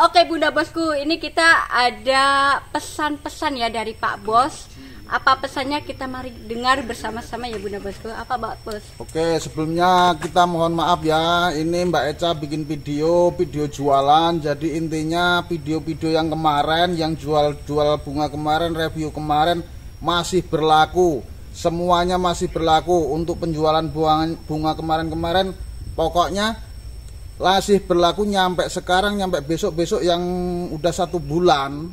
Oke Bunda Bosku, ini kita ada pesan-pesan ya dari Pak Bos. Apa pesannya kita mari dengar bersama-sama ya Bunda Bosku. Apa Pak Bos? Oke, sebelumnya kita mohon maaf ya. Ini Mbak Eca bikin video, video jualan. Jadi intinya video-video yang kemarin, yang jual-jual bunga kemarin, review kemarin masih berlaku. Semuanya masih berlaku untuk penjualan bunga, kemarin-kemarin. Pokoknya masih berlaku nyampe sekarang nyampe besok-besok yang udah satu bulan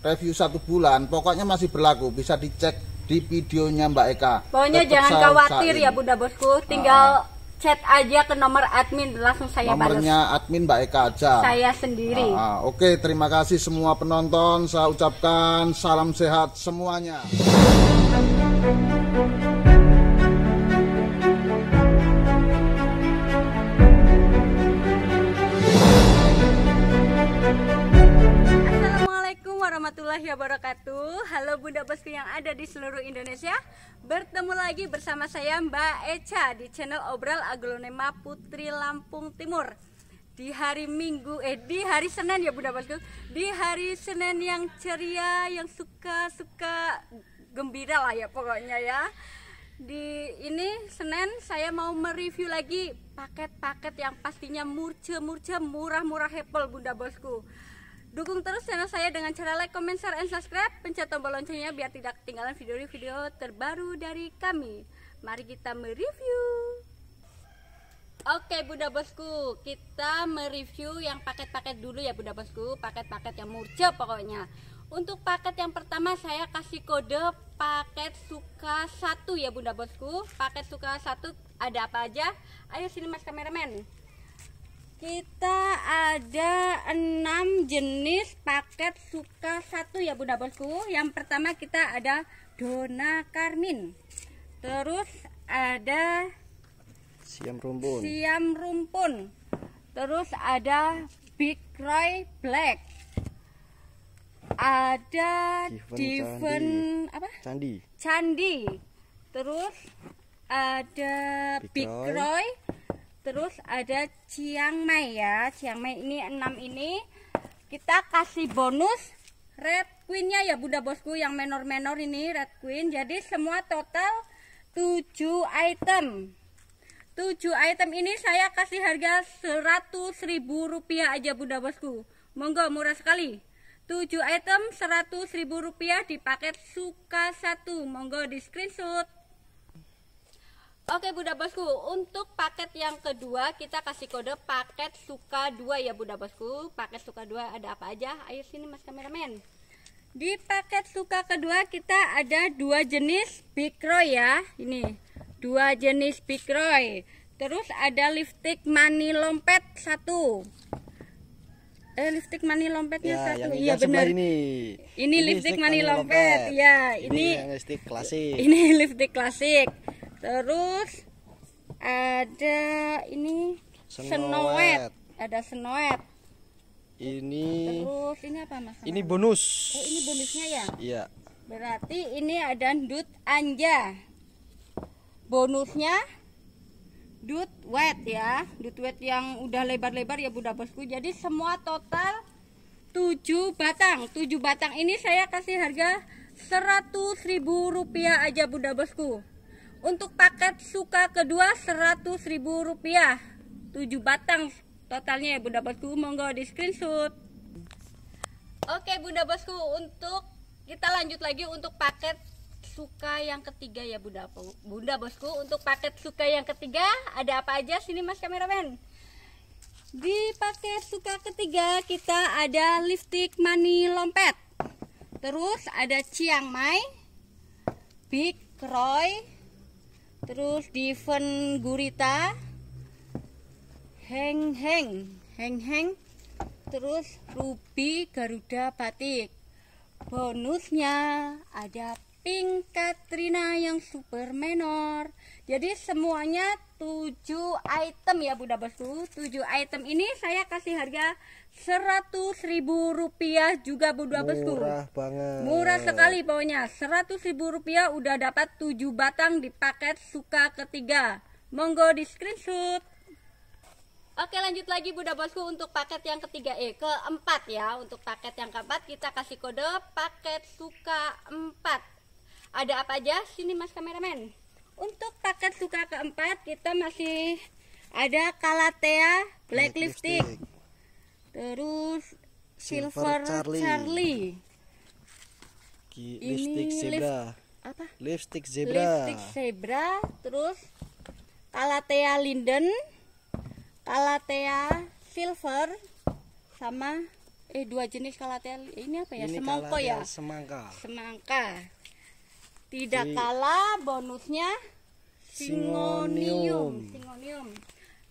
review satu bulan pokoknya masih berlaku bisa dicek di videonya Mbak Eka. Pokoknya Tetap jangan khawatir ya Bunda Bosku, tinggal ah. chat aja ke nomor admin langsung saya Nomornya balas. admin Mbak Eka aja. Saya sendiri. Ah, ah. oke, okay, terima kasih semua penonton. Saya ucapkan salam sehat semuanya. warahmatullahi wabarakatuh Halo Bunda Bosku yang ada di seluruh Indonesia Bertemu lagi bersama saya Mbak Echa di channel Obral Aglonema Putri Lampung Timur Di hari Minggu, eh di hari Senin ya Bunda Bosku Di hari Senin yang ceria, yang suka-suka gembira lah ya pokoknya ya di ini Senin saya mau mereview lagi paket-paket yang pastinya murce-murce murah-murah hepel Bunda Bosku Dukung terus channel saya dengan cara like, comment, share, and subscribe. Pencet tombol loncengnya biar tidak ketinggalan video-video terbaru dari kami. Mari kita mereview. Oke Bunda Bosku, kita mereview yang paket-paket dulu ya Bunda Bosku, paket-paket yang murce pokoknya. Untuk paket yang pertama saya kasih kode paket suka satu ya Bunda Bosku. Paket suka satu ada apa aja? Ayo sini Mas kameramen kita ada enam jenis paket suka satu ya bunda bosku yang pertama kita ada dona karmin terus ada siam rumpun siam rumpun terus ada big roy black ada Diven, apa candi candi terus ada big, big roy, roy terus ada Chiang Mai ya Chiang Mai ini 6 ini kita kasih bonus red Queen-nya ya bunda bosku yang menor-menor ini red queen jadi semua total 7 item 7 item ini saya kasih harga 100 ribu rupiah aja bunda bosku monggo murah sekali 7 item 100 ribu rupiah di paket suka 1 monggo di screenshot Oke Bunda Bosku, untuk paket yang kedua kita kasih kode paket suka dua ya Bunda Bosku. Paket suka dua ada apa aja? Ayo sini Mas kameramen. Di paket suka kedua kita ada dua jenis Bikroy ya. Ini dua jenis Bikroy. Terus ada lipstick mani lompet satu. Eh lipstick mani lompetnya ya, satu. Iya benar. Ini. Ini, ini lipstick mani lompet. lompet. Ya, ini, ini lipstick klasik. Ini lipstick klasik terus ada ini senoet, ada senoet. ini terus ini apa mas ini bonus oh, ini bonusnya ya iya berarti ini ada dut anja bonusnya dut wet ya dut wet yang udah lebar-lebar ya Bunda Bosku jadi semua total 7 batang 7 batang ini saya kasih harga 100.000 rupiah aja Bunda Bosku untuk paket suka kedua Rp100.000. 7 batang totalnya ya Bunda Bosku, monggo di screenshot. Oke Bunda Bosku, untuk kita lanjut lagi untuk paket suka yang ketiga ya Bunda Bunda Bosku untuk paket suka yang ketiga ada apa aja sini Mas kameramen di paket suka ketiga kita ada lipstick mani lompet terus ada Chiang Mai Big Roy terus diven Gurita Heng Heng Heng Heng terus Ruby Garuda Batik bonusnya ada Pink Katrina yang super menor jadi semuanya 7 item ya Bunda Bosku 7 item ini saya kasih harga seratus ribu rupiah juga Bunda Bosku murah banget murah sekali pokoknya seratus ribu rupiah udah dapat 7 batang di paket suka ketiga monggo di screenshot Oke lanjut lagi Bunda Bosku untuk paket yang ketiga eh keempat ya untuk paket yang keempat kita kasih kode paket suka 4 ada apa aja sini mas kameramen untuk paket suka keempat kita masih ada kalatea black, lipstick. terus silver, Charlie, Charlie. ini lipstick zebra lip, apa lipstick zebra lipstick zebra terus kalatea linden kalatea silver sama eh dua jenis kalatea ini apa ya ini semangka ya semangka semangka tidak kalah bonusnya singonium. Singonium.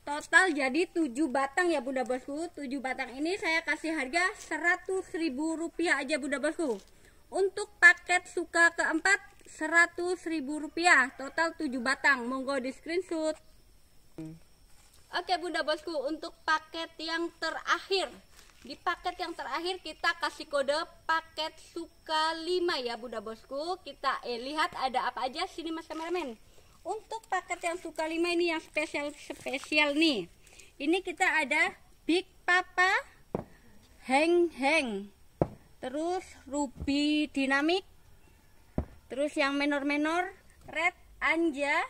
Total jadi 7 batang ya Bunda Bosku. 7 batang ini saya kasih harga ribu rupiah aja Bunda Bosku. Untuk paket suka keempat ribu rupiah. Total 7 batang. Monggo di screenshot. Oke Bunda Bosku, untuk paket yang terakhir di paket yang terakhir kita kasih kode paket suka 5 ya Bunda Bosku. Kita eh, lihat ada apa aja sini Mas kameramen. Untuk paket yang suka 5 ini yang spesial-spesial nih. Ini kita ada Big Papa Heng Heng. Terus Ruby dinamik Terus yang menor-menor Red Anja.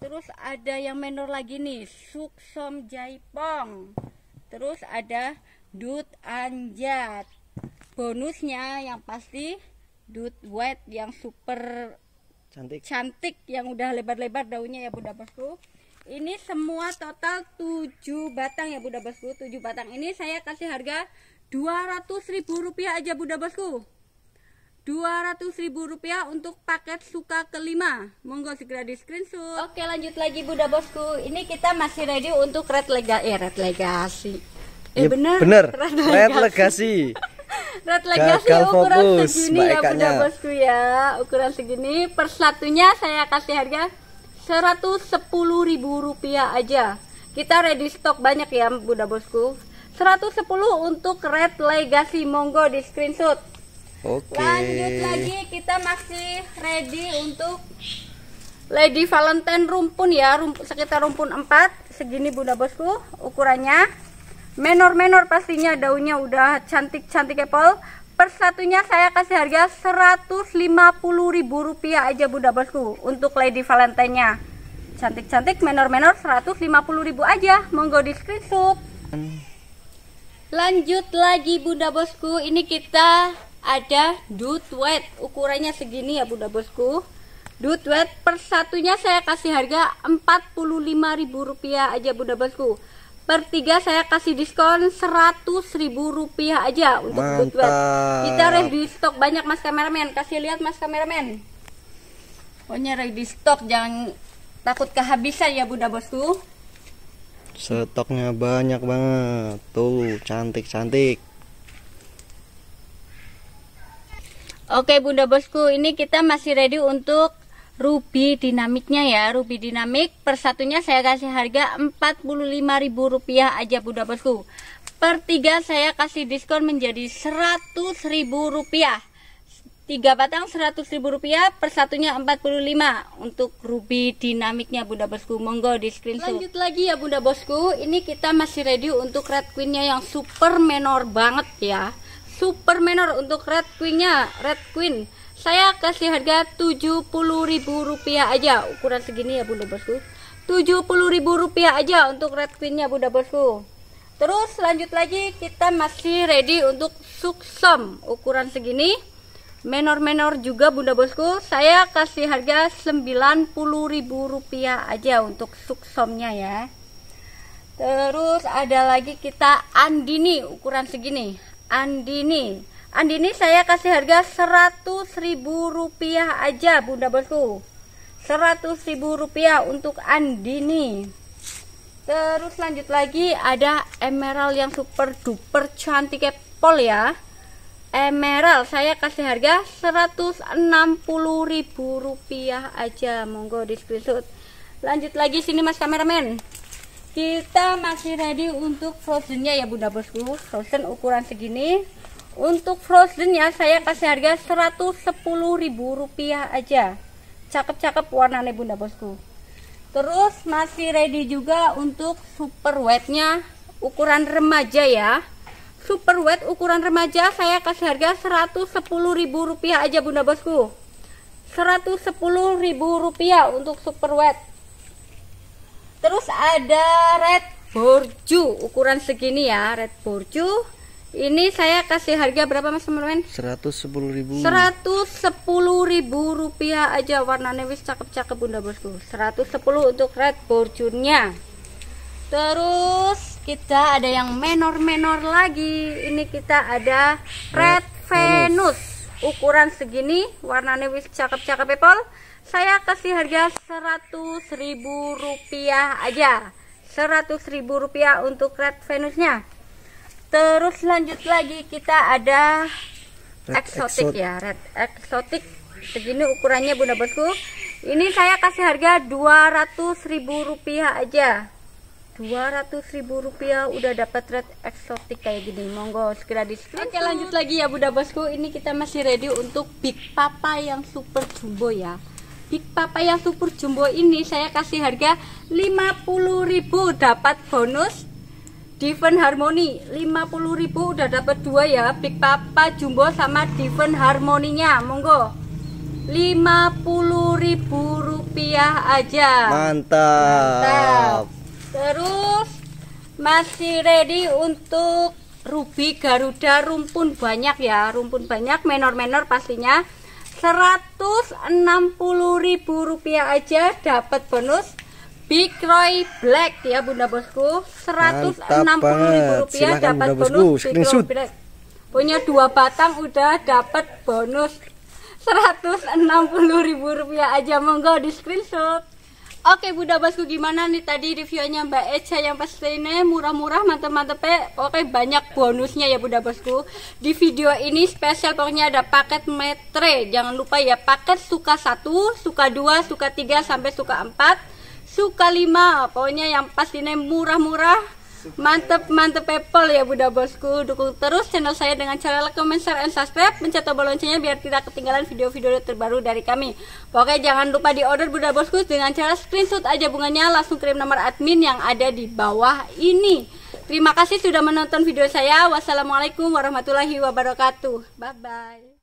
Terus ada yang menor lagi nih Suksom Jaipong. Terus ada dut anjat bonusnya yang pasti dut white yang super cantik cantik yang udah lebar-lebar daunnya ya bunda bosku ini semua total 7 batang ya bunda bosku 7 batang ini saya kasih harga 200 ribu rupiah aja bunda bosku 200 ribu rupiah untuk paket suka kelima monggo segera di screenshot oke lanjut lagi bunda bosku ini kita masih ready untuk red lega eh red legasi ya, bener bener red, red legasi red Legacy Gagal ukuran fokus, segini ya bunda bosku ya ukuran segini per saya kasih harga Rp110.000 aja kita ready stock banyak ya bunda bosku 110 untuk red legacy monggo di screenshot oke lanjut lagi kita masih ready untuk lady valentine rumpun ya rumpun, sekitar rumpun 4 segini bunda bosku ukurannya menor-menor pastinya daunnya udah cantik-cantik apple persatunya saya kasih harga Rp150.000 aja Bunda Bosku untuk Lady Valentine-nya cantik-cantik menor-menor Rp150.000 aja monggo di screenshot lanjut lagi Bunda Bosku ini kita ada wet ukurannya segini ya Bunda Bosku wet persatunya saya kasih harga Rp45.000 aja Bunda Bosku bertiga saya kasih diskon seratus ribu rupiah aja untuk Mantap. Kita ready eh, stok banyak mas kameramen. Kasih lihat mas kameramen. Pokoknya oh, ready stok jangan takut kehabisan ya bunda bosku. Stoknya banyak banget. Tuh cantik cantik. Oke bunda bosku ini kita masih ready untuk ruby dinamiknya ya ruby dinamik persatunya saya kasih harga Rp45.000 aja Bunda Bosku per tiga saya kasih diskon menjadi Rp100.000 tiga batang Rp100.000 persatunya rp 45 untuk ruby dinamiknya Bunda Bosku monggo di screenshot lanjut lagi ya Bunda Bosku ini kita masih ready untuk red queennya yang super menor banget ya super menor untuk red queennya red queen saya kasih harga Rp70.000 aja. Ukuran segini ya Bunda Bosku. Rp70.000 aja untuk red queennya Bunda Bosku. Terus lanjut lagi kita masih ready untuk suksom ukuran segini. Menor-menor juga Bunda Bosku. Saya kasih harga Rp90.000 aja untuk suksomnya ya. Terus ada lagi kita andini ukuran segini. Andini Andini saya kasih harga Rp100.000 aja Bunda Bosku. Rp100.000 untuk Andini. Terus lanjut lagi ada emerald yang super duper cantik pol ya. Emerald saya kasih harga Rp160.000 aja. Monggo di screenshot. Lanjut lagi sini Mas kameramen kita masih ready untuk frozennya ya bunda bosku frozen ukuran segini untuk frozen ya saya kasih harga Rp110.000 aja. Cakep-cakep warnanya Bunda Bosku. Terus masih ready juga untuk super wetnya ukuran remaja ya. Super wet ukuran remaja saya kasih harga Rp110.000 aja Bunda Bosku. Rp110.000 untuk super wet. Terus ada red borju ukuran segini ya, red borju ini saya kasih harga berapa Mas sepuluh ribu. Seratus sepuluh ribu rupiah aja warnanya wis cakep-cakep Bunda Bosku. sepuluh untuk red borjurnya. Terus kita ada yang menor-menor lagi. Ini kita ada red, red Venus. Venus. Ukuran segini, warnanya wis cakep-cakep people. Saya kasih harga seratus ribu rupiah aja. Seratus ribu rupiah untuk red Venusnya Terus lanjut lagi kita ada eksotik ya, red eksotik. Segini ukurannya Bunda Bosku. Ini saya kasih harga rp rupiah aja. rp rupiah udah dapat red eksotik kayak gini. Monggo segera di -screen. Oke, lanjut lagi ya Bunda Bosku. Ini kita masih ready untuk Big Papa yang super jumbo ya. Big Papa yang super jumbo ini saya kasih harga 50000 dapat bonus Diven Harmony 50.000 udah dapat dua ya Big Papa Jumbo sama Diven Harmoninya monggo 50.000 rupiah aja mantap. mantap terus masih ready untuk Ruby Garuda rumpun banyak ya rumpun banyak menor-menor pastinya 160.000 rupiah aja dapat bonus Big Roy Black ya Bunda Bosku 160 ribu rupiah dapat bonus Bosku. Big Roy Black punya dua batang udah dapat bonus 160 ribu rupiah aja monggo di screenshot Oke Bunda Bosku gimana nih tadi reviewnya Mbak Eja yang pastinya murah-murah mantep-mantep ya Oke banyak bonusnya ya Bunda Bosku Di video ini spesial pokoknya ada paket metre Jangan lupa ya paket suka satu suka dua suka tiga sampai suka empat suka lima pokoknya yang pasti nih murah-murah mantep mantep people ya Buddha Bosku dukung terus channel saya dengan cara like, comment, share, and subscribe pencet tombol loncengnya biar tidak ketinggalan video-video terbaru dari kami oke jangan lupa di order Buddha Bosku dengan cara screenshot aja bunganya langsung kirim nomor admin yang ada di bawah ini terima kasih sudah menonton video saya wassalamualaikum warahmatullahi wabarakatuh bye bye